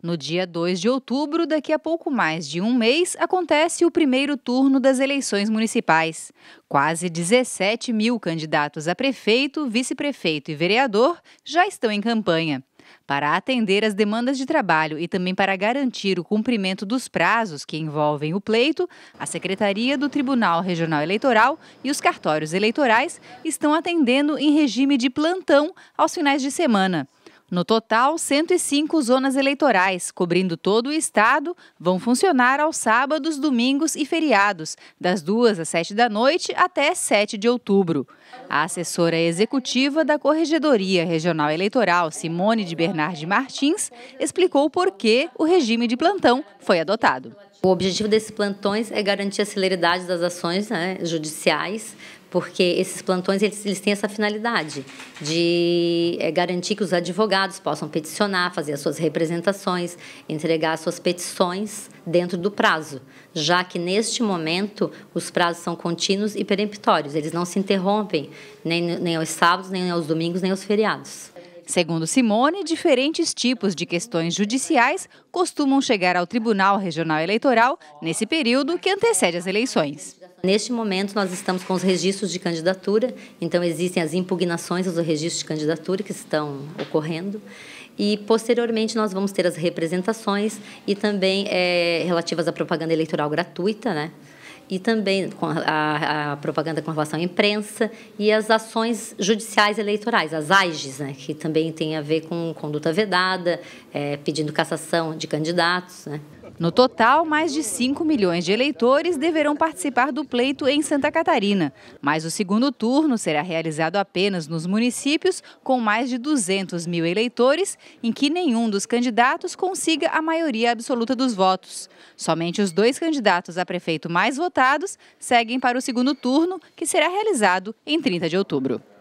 No dia 2 de outubro, daqui a pouco mais de um mês, acontece o primeiro turno das eleições municipais. Quase 17 mil candidatos a prefeito, vice-prefeito e vereador já estão em campanha. Para atender as demandas de trabalho e também para garantir o cumprimento dos prazos que envolvem o pleito, a Secretaria do Tribunal Regional Eleitoral e os cartórios eleitorais estão atendendo em regime de plantão aos finais de semana. No total, 105 zonas eleitorais, cobrindo todo o estado, vão funcionar aos sábados, domingos e feriados, das 2 às 7 da noite até 7 de outubro. A assessora executiva da Corregedoria Regional Eleitoral, Simone de Bernardi Martins, explicou por que o regime de plantão foi adotado. O objetivo desses plantões é garantir a celeridade das ações né, judiciais, porque esses plantões eles, eles têm essa finalidade de é, garantir que os advogados possam peticionar, fazer as suas representações, entregar as suas petições dentro do prazo, já que neste momento os prazos são contínuos e peremptórios, eles não se interrompem nem, nem aos sábados, nem aos domingos, nem aos feriados. Segundo Simone, diferentes tipos de questões judiciais costumam chegar ao Tribunal Regional Eleitoral nesse período que antecede as eleições. Neste momento, nós estamos com os registros de candidatura, então existem as impugnações dos registros de candidatura que estão ocorrendo. E, posteriormente, nós vamos ter as representações e também é, relativas à propaganda eleitoral gratuita, né? e também a, a, propaganda com relação à imprensa e as ações judiciais eleitorais, as AIGES, né, que também tem a ver com conduta vedada, é, pedindo cassação de candidatos. Né. No total, mais de 5 milhões de eleitores deverão participar do pleito em Santa Catarina, mas o segundo turno será realizado apenas nos municípios com mais de 200 mil eleitores, em que nenhum dos candidatos consiga a maioria absoluta dos votos. Somente os dois candidatos a prefeito mais votados seguem para o segundo turno, que será realizado em 30 de outubro.